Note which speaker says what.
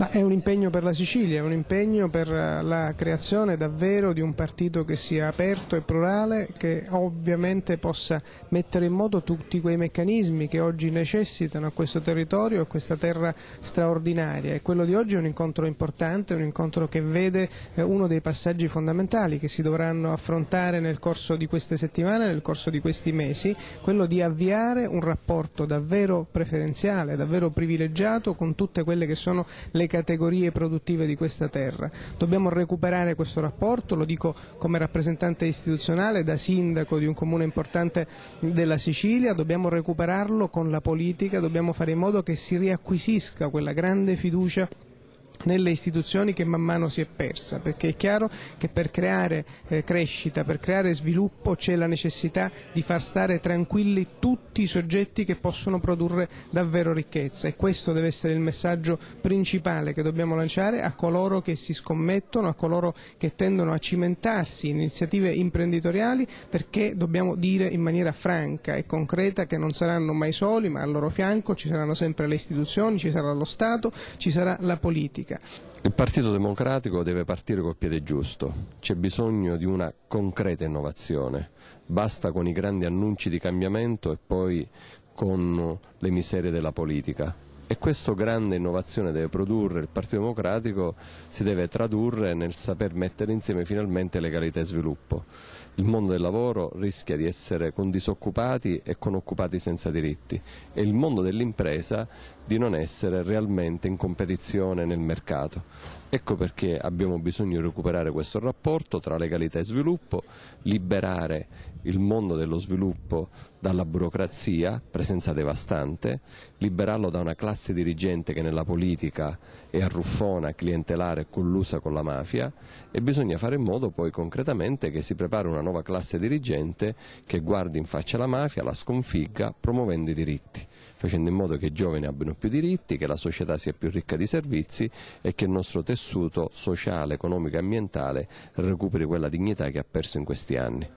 Speaker 1: Ma è un impegno per la Sicilia, è un impegno per eh, la creazione davvero di un partito che sia aperto e plurale, che ovviamente possa mettere in moto tutti quei meccanismi che oggi necessitano a questo territorio, a questa terra straordinaria. E quello di oggi è un incontro importante, un incontro che vede eh, uno dei passaggi fondamentali che si dovranno affrontare nel corso di queste settimane, nel corso di questi mesi, quello di avviare un rapporto davvero preferenziale, davvero privilegiato con tutte quelle che sono le categorie produttive di questa terra. Dobbiamo recuperare questo rapporto, lo dico come rappresentante istituzionale, da sindaco di un comune importante della Sicilia, dobbiamo recuperarlo con la politica, dobbiamo fare in modo che si riacquisisca quella grande fiducia nelle istituzioni che man mano si è persa, perché è chiaro che per creare eh, crescita, per creare sviluppo c'è la necessità di far stare tranquilli tutti i soggetti che possono produrre davvero ricchezza e questo deve essere il messaggio principale che dobbiamo lanciare a coloro che si scommettono, a coloro che tendono a cimentarsi in iniziative imprenditoriali perché dobbiamo dire in maniera franca e concreta che non saranno mai soli, ma al loro fianco ci saranno sempre le istituzioni, ci sarà lo Stato, ci sarà la politica politica.
Speaker 2: Il Partito Democratico deve partire col piede giusto, c'è bisogno di una concreta innovazione, basta con i grandi annunci di cambiamento e poi con le miserie della politica e questa grande innovazione deve produrre il Partito Democratico si deve tradurre nel saper mettere insieme finalmente legalità e sviluppo. Il mondo del lavoro rischia di essere con disoccupati e con occupati senza diritti e il mondo dell'impresa di non essere realmente in competizione nel mercato. Ecco perché abbiamo bisogno di recuperare questo rapporto tra legalità e sviluppo, liberare il mondo dello sviluppo dalla burocrazia, presenza devastante, liberarlo da una classe dirigente che nella politica è arruffona, clientelare, e collusa con la mafia e bisogna fare in modo poi concretamente che si prepari una nuova classe dirigente che guardi in faccia la mafia, la sconfigga, promuovendo i diritti facendo in modo che i giovani abbiano più diritti, che la società sia più ricca di servizi e che il nostro tessuto sociale, economico e ambientale recuperi quella dignità che ha perso in questi anni.